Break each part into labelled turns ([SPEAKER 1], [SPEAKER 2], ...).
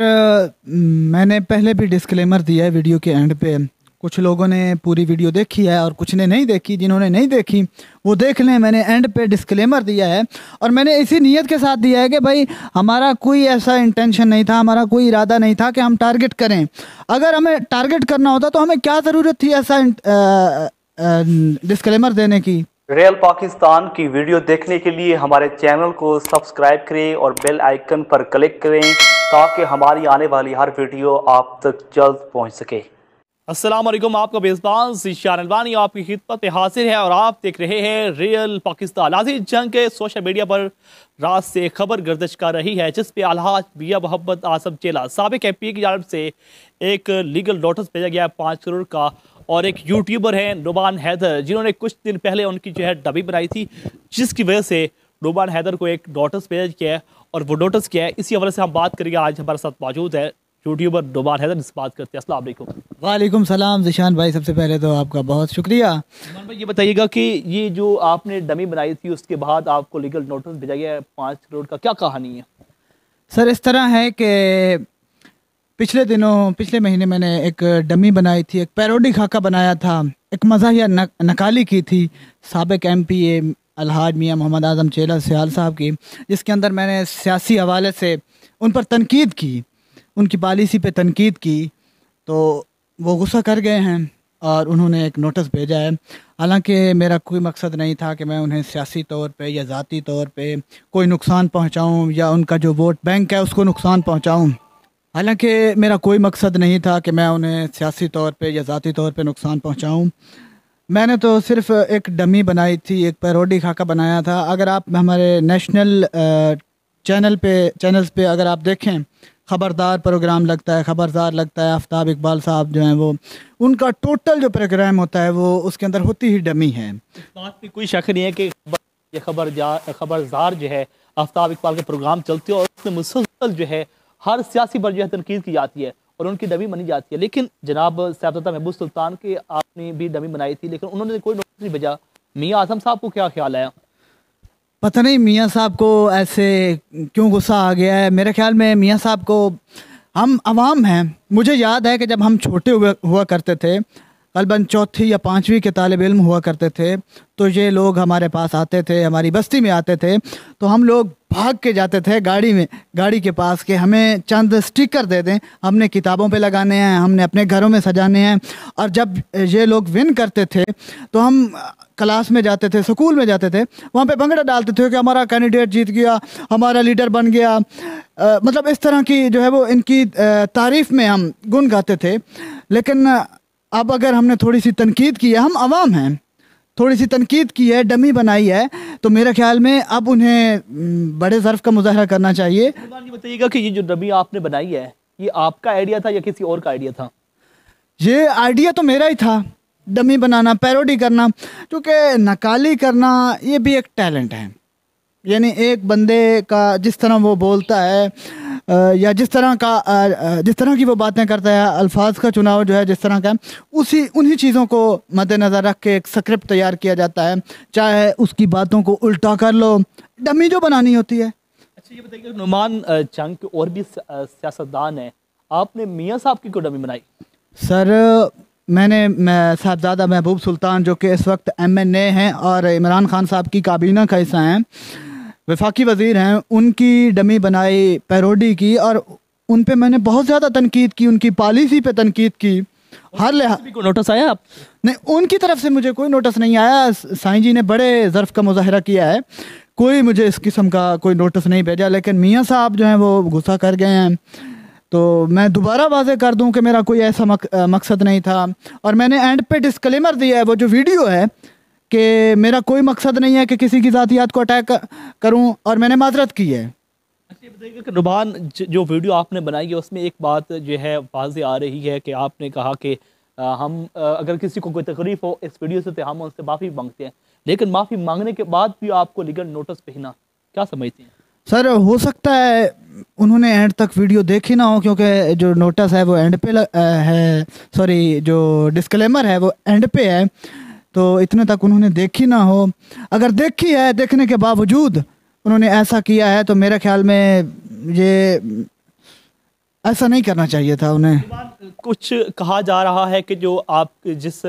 [SPEAKER 1] मैंने पहले भी डिस्क्लेमर दिया है वीडियो के एंड पे कुछ लोगों ने पूरी वीडियो देखी है और कुछ ने नहीं देखी जिन्होंने नहीं देखी वो देख लें मैंने एंड पे डिस्क्लेमर दिया है और मैंने इसी नीयत के साथ दिया है कि भाई हमारा कोई ऐसा इंटेंशन नहीं था हमारा कोई इरादा नहीं था कि हम टारगेट करें अगर हमें टारगेट करना होता तो हमें क्या ज़रूरत थी ऐसा डिस्क्लेमर देने की
[SPEAKER 2] रियल पाकिस्तान की वीडियो देखने के लिए हमारे चैनल को सब्सक्राइब करें और बेल आइकन पर क्लिक करें ताकि हमारी आने वाली हर वीडियो आप तक जल्द पहुंच सके वालेकुम आपका मेज़बान जीशान अलवानी आपकी खिदमत में हाजिर है और आप देख रहे हैं रियल पाकिस्तान लाजिज जंग के सोशल मीडिया पर रात से खबर गर्दश कर रही है जिसपे अलहाज बिया मोहम्मद आसम चेला सबक एम पी की जानब से एक लीगल नोटिस भेजा गया पाँच करोड़ का और एक यूट्यूबर हैं नुबान हैदर जिन्होंने कुछ दिन पहले उनकी जो है डबी बनाई थी जिसकी वजह से नुबान हैदर को एक नोटिस भेज किया है और वो नोटिस किया है इसी हवाले से हम बात करेंगे आज हमारे साथ मौजूद है यूट्यूबर नुबान हैदर इस बात करते हैं असल
[SPEAKER 1] वालेकुम सलाम जिशान भाई सबसे पहले तो आपका बहुत शुक्रिया
[SPEAKER 2] भाई ये बताइएगा कि ये जो आपने डमी बनाई थी उसके बाद आपको लीगल नोटिस भेजा गया है पाँच करोड़ का क्या कहानी है
[SPEAKER 1] सर इस तरह है कि पिछले दिनों पिछले महीने मैंने एक डमी बनाई थी एक पैरोडी खाका बनाया था एक मज़ाहिया नकाली की थी सबक एम पी ए अलहाज मियाँ मोहम्मद आजम चेला सियाल साहब की जिसके अंदर मैंने सियासी हवाले से उन पर तनकीद की उनकी पॉलिसी पर तनकीद की तो वो गुस्सा कर गए हैं और उन्होंने एक नोटिस भेजा है हालांकि मेरा कोई मकसद नहीं था कि मैं उन्हें सियासी तौर पे या ज़ाती तौर पे कोई नुकसान पहुंचाऊं या उनका जो वोट बैंक है उसको नुकसान पहुंचाऊं हालांकि मेरा कोई मकसद नहीं था कि मैं उन्हें सियासी तौर पे या ज़ाती तौर पे नुकसान पहुंचाऊं मैंने तो सिर्फ एक डमी बनाई थी एक पैरोडी खाका बनाया था अगर आप हमारे नेशनल चैनल पे चैनल्स पे अगर आप देखें ख़बरदार प्रोग्राम लगता है ख़बरदार लगता है आफ्ताब इकबाल साहब जो हैं वो उनका टोटल जो प्रोग्राम होता है वो उसके अंदर होती ही डमी है
[SPEAKER 2] बात में कोई शक नहीं है कि ये खबर खबरदार जो है आफ्ताब इकबाल के प्रोग्राम चलते हो और उसमें मुसलसल जो है हर सियासी पर जो है तनकीद की जाती है और उनकी डमी मनी जाती है लेकिन जनाब साहबजादा महबूब सुल्तान के आपने भी डमी बनाई थी लेकिन उन्होंने कोई नोटिस नहीं भेजा मियाँ आजम साहब को क्या ख्याल आया
[SPEAKER 1] पता नहीं मियाँ साहब को ऐसे क्यों गुस्सा आ गया है मेरे ख्याल में मियाँ साहब को हम आवाम हैं मुझे याद है कि जब हम छोटे हुआ हुआ करते थे गलबन चौथी या पाँचवीं के तालब इल्म हुआ करते थे तो ये लोग हमारे पास आते थे हमारी बस्ती में आते थे तो हम लोग भाग के जाते थे गाड़ी में गाड़ी के पास कि हमें चंद स्टिकर दे दें हमने किताबों पे लगाने हैं हमने अपने घरों में सजाने हैं और जब ये लोग विन करते थे तो हम क्लास में जाते थे स्कूल में जाते थे वहाँ पे भंगड़ा डालते थे कि हमारा कैंडिडेट जीत गया हमारा लीडर बन गया आ, मतलब इस तरह की जो है वो इनकी तारीफ़ में हम गुन गाते थे लेकिन अब अगर हमने थोड़ी सी तनकीद की है हम आवाम हैं थोड़ी सी तनकीद की है डमी बनाई है तो मेरे ख्याल में अब उन्हें बड़े ज़र्फ़ का मुजाहरा करना चाहिए
[SPEAKER 2] बताइएगा कि ये जो डमी आपने बनाई है ये आपका आइडिया था या किसी और का आइडिया था
[SPEAKER 1] ये आइडिया तो मेरा ही था डमी बनाना पैरोडी करना क्योंकि नकाली करना ये भी एक टैलेंट है यानी एक बंदे का जिस तरह वो बोलता है या जिस तरह का जिस तरह की वो बातें करता है अल्फाज का चुनाव जो है जिस तरह का उसी उन्हीं चीज़ों को मद्देनज़र रख के एक स्क्रिप्ट तैयार किया जाता है चाहे उसकी बातों को उल्टा कर लो डमी जो बनानी होती है
[SPEAKER 2] अच्छा ये बताइए नुमान चंग के और भी सियासतदान हैं आपने मियाँ साहब की क्यों डमी बनाई
[SPEAKER 1] सर मैंने मैं साहबजादा महबूब सुल्तान जो कि इस वक्त एम एन ए हैं और इमरान खान साहब की काबीना का हिस्सा हैं वफाकी वजीर हैं उनकी डमी बनाई पैरोडी की और उन पर मैंने बहुत ज़्यादा तनकीद की उनकी पॉलिसी पर तनकीद की हर लिहाज को नोटिस आया आप नहीं उनकी तरफ से मुझे कोई नोटिस नहीं आया साईं जी ने बड़े ज़र्फ़ का मुजाहरा किया है कोई मुझे इस किस्म का कोई नोटिस नहीं भेजा लेकिन मियाँ साहब जो हैं वो गुस्सा कर गए हैं तो मैं दोबारा वाजे कर दूं कि मेरा कोई ऐसा मक, मकसद नहीं था और मैंने एंड पे डिस्क्लेमर दिया है वो जो वीडियो है कि मेरा कोई मकसद नहीं है कि किसी की ज़ातियात को अटैक करूं और मैंने माजरत की है
[SPEAKER 2] अच्छा, कि रुबान जो वीडियो आपने बनाई है उसमें एक बात जो है वाजी आ रही है कि आपने कहा कि हम अगर किसी को कोई तकलीफ हो इस वीडियो से तो हम उनसे माफ़ी मांगते हैं लेकिन माफ़ी मांगने के बाद भी आपको लीगल नोटिस भेजना क्या समझते हैं
[SPEAKER 1] सर हो सकता है उन्होंने एंड तक वीडियो देखी ना हो क्योंकि जो नोटिस है वो एंड पे है सॉरी जो डिस्कलेमर है वो एंड पे है तो इतने तक उन्होंने देखी ना हो अगर देखी है देखने के बावजूद उन्होंने ऐसा किया है तो मेरे ख्याल में ये ऐसा नहीं करना चाहिए था उन्हें
[SPEAKER 2] कुछ कहा जा रहा है कि जो आप जिस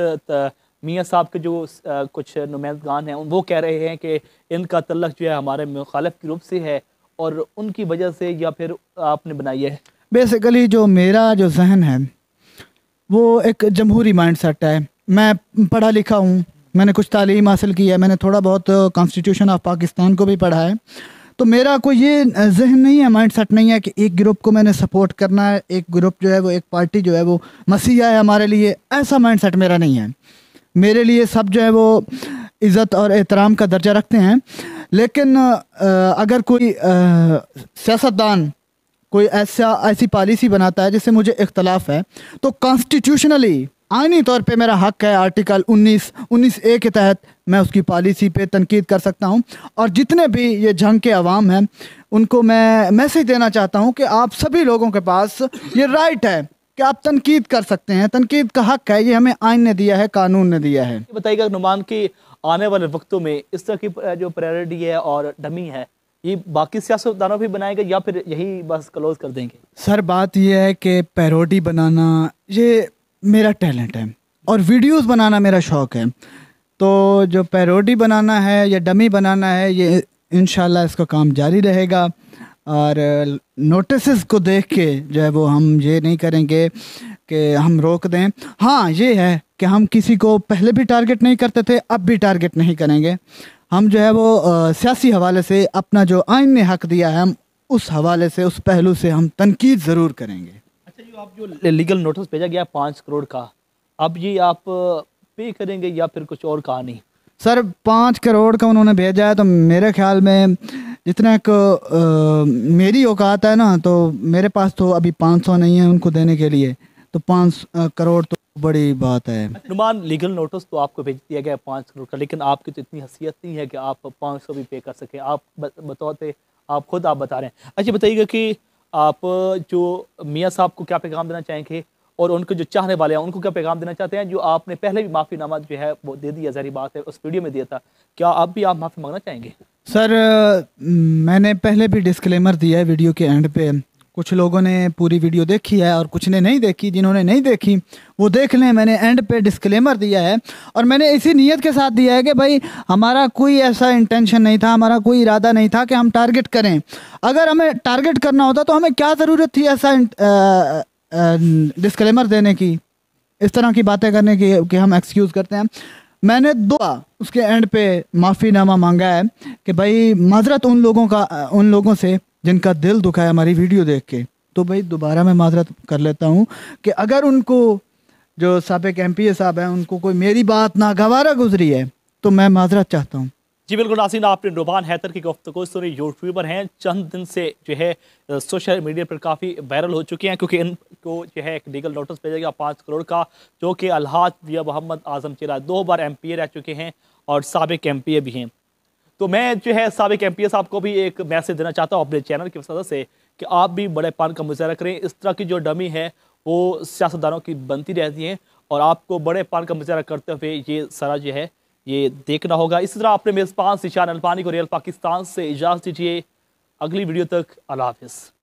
[SPEAKER 2] मियाँ साहब के जो कुछ नुमाइंदगान हैं वो कह रहे हैं कि इनका तलक जो है हमारे मुखालफ रूप से है और उनकी वजह से या फिर आपने बनाई है
[SPEAKER 1] बेसिकली जो मेरा जो जहन है वो एक जमहूरी माइंड सेट है मैं पढ़ा लिखा हूँ मैंने कुछ तालीम हासिल की है मैंने थोड़ा बहुत कॉन्स्टिट्यूशन ऑफ पाकिस्तान को भी पढ़ा है तो मेरा कोई ये जहन नहीं है माइंड सेट नहीं है कि एक ग्रुप को मैंने सपोर्ट करना है एक ग्रुप जो है वो एक पार्टी जो है वो मसीहा है हमारे लिए ऐसा माइंड सेट मेरा नहीं है मेरे लिए सब जो है वो इज़्ज़त और एहतराम का दर्जा रखते हैं लेकिन अगर कोई सियासतदान कोई ऐसा ऐसी पॉलिसी बनाता है जिससे मुझे इख्तलाफ है तो कॉन्स्टिट्यूशनली आइनी तौर पे मेरा हक है आर्टिकल 19 19 ए के तहत मैं उसकी पॉलिसी पे तनकीद कर सकता हूँ और जितने भी ये जंग के अवाम हैं उनको मैं मैसेज देना चाहता हूँ कि आप सभी लोगों के पास ये राइट है कि आप तनकीद कर सकते हैं तनकीद का हक है ये हमें आइन ने दिया है कानून ने दिया है
[SPEAKER 2] बताइएगा नुमान की आने वाले वक्तों में इस तरह की जो प्रायोरिटी है और डमी है ये बाकी सियासतदानों भी बनाएगा या फिर यही बस क्लोज कर देंगे
[SPEAKER 1] सर बात यह है कि पैरोडी बनाना ये मेरा टैलेंट है और वीडियोस बनाना मेरा शौक़ है तो जो पैरोडी बनाना है या डमी बनाना है ये इन इसका काम जारी रहेगा और नोटिस को देख के जो है वो हम ये नहीं करेंगे कि हम रोक दें हाँ ये है कि हम किसी को पहले भी टारगेट नहीं करते थे अब भी टारगेट नहीं करेंगे हम जो है वो सियासी हवाले से अपना जो आइन ने हक दिया है हम उस हवाले से उस पहलू से हम तनकीद ज़रूर करेंगे
[SPEAKER 2] आप जो लीगल नोटिस भेजा गया पाँच करोड़ का अब ये आप पे करेंगे या फिर कुछ और कहा नहीं
[SPEAKER 1] सर पाँच करोड़ का उन्होंने भेजा है तो मेरे ख्याल में जितना एक मेरी औकात है ना तो मेरे पास तो अभी पाँच सौ नहीं है उनको देने के लिए तो पाँच करोड़ तो बड़ी बात है
[SPEAKER 2] नुमान लीगल नोटिस तो आपको भेज दिया गया है पाँच करोड़ का लेकिन आपकी तो इतनी हसीियत नहीं है कि आप पाँच सौ भी पे कर सकें आप बतौते तो आप खुद आप बता रहे हैं अच्छा बताइएगा कि आप जो मियाँ साहब को क्या पैगाम देना चाहेंगे और उनके जो चाहने वाले हैं उनको क्या पैगाम देना चाहते हैं जो आपने पहले भी माफ़ीनामा जो है वो दे दिया जहरी बात है उस वीडियो में दिया था क्या आप भी आप माफ़ी मांगना चाहेंगे
[SPEAKER 1] सर मैंने पहले भी डिस्क्लेमर दिया है वीडियो के एंड पे कुछ लोगों ने पूरी वीडियो देखी है और कुछ ने नहीं देखी जिन्होंने नहीं देखी वो देख लें मैंने एंड पे डिस्क्लेमर दिया है और मैंने इसी नीयत के साथ दिया है कि भाई हमारा कोई ऐसा इंटेंशन नहीं था हमारा कोई इरादा नहीं था कि हम टारगेट करें अगर हमें टारगेट करना होता तो हमें क्या ज़रूरत थी ऐसा डिस्क्लेमर देने की इस तरह की बातें करने की कि हम एक्सक्यूज़ करते हैं मैंने दो उसके एंड पे माफ़ीनामा मांगा है कि भाई माजरत उन लोगों का उन लोगों से जिनका दिल दुखा है हमारी वीडियो देख के तो भाई दोबारा मैं माजरत कर लेता हूँ कि अगर उनको जो सबक एम पी ए साहब हैं उनको कोई मेरी बात ना गवारा गुजरी है तो मैं माजरत चाहता हूँ
[SPEAKER 2] जी बिल्कुल नासिन आपने रुबान हैतर की गुफ्तु को सुनी यूट्यूबर हैं चंद दिन से जो है सोशल मीडिया पर काफ़ी वायरल हो चुके हैं क्योंकि इनको जो है एक लीगल नोटिस भेजा गया पाँच करोड़ का जो कि अलहाज मियाँ मोहम्मद आजम चिरा दो बार एम पी ए रह चुके हैं और सबक एम पी ए भी हैं तो मैं जो है सबक एम पी साहब को भी एक मैसेज देना चाहता हूँ अपने चैनल की वजह से कि आप भी बड़े पान का मुजाहरा करें इस तरह की जो डमी है वो सियासतदानों की बनती रहती है और आपको बड़े पान का मुजाहरा करते हुए ये सारा जो है ये देखना होगा इसी तरह अपने मेज़बान सिशान अल्पानी को रियल पाकिस्तान से इजाज़त दीजिए अगली वीडियो तक अल्लाह